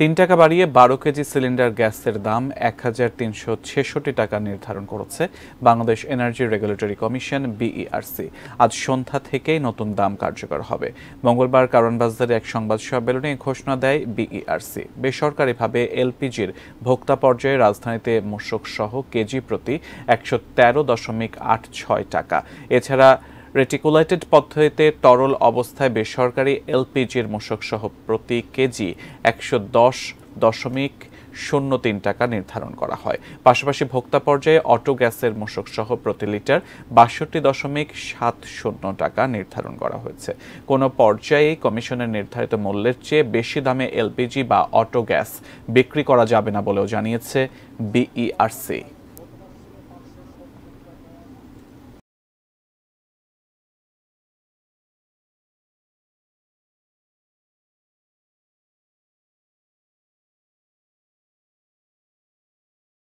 তিন টাকা বাড়িয়ে বারো কেজি সিলিন্ডার গ্যাসের দাম এক হাজার তিনশো ছেষট্টি টাকা নির্ধারণ করেছে Bangladesh energy regulatory commission BERC e আজ সন্ধ্যা থেকেই নতুন দাম কার্যকর হবে মঙ্গলবার কারণবাজারে এক সংবাদ সম্মেলনে ঘোষণা দেয় বিইআরসি e বেসরকারিভাবে এলপিজির ভোক্তা পর্যায়ে রাজধানীতে মূসক সহ কেজি প্রতি একশো তেরো দশমিক আট ছয় টাকা এছাড়া রেটিকুলেটেড পদ্ধতিতে তরল অবস্থায় বেসরকারি এলপিজির মোশক সহ প্রতি কেজি একশো দশ দশমিক শূন্য তিন টাকা নির্ধারণ করা হয় পাশাপাশি ভোক্তা পর্যায়ে অটো গ্যাসের মোশক সহ প্রতি লিটার বাষট্টি দশমিক সাত শূন্য টাকা নির্ধারণ করা হয়েছে কোনো পর্যায়ে কমিশনের নির্ধারিত মূল্যের চেয়ে বেশি দামে এলপিজি বা অটো গ্যাস বিক্রি করা যাবে না বলেও জানিয়েছে বিইআরসি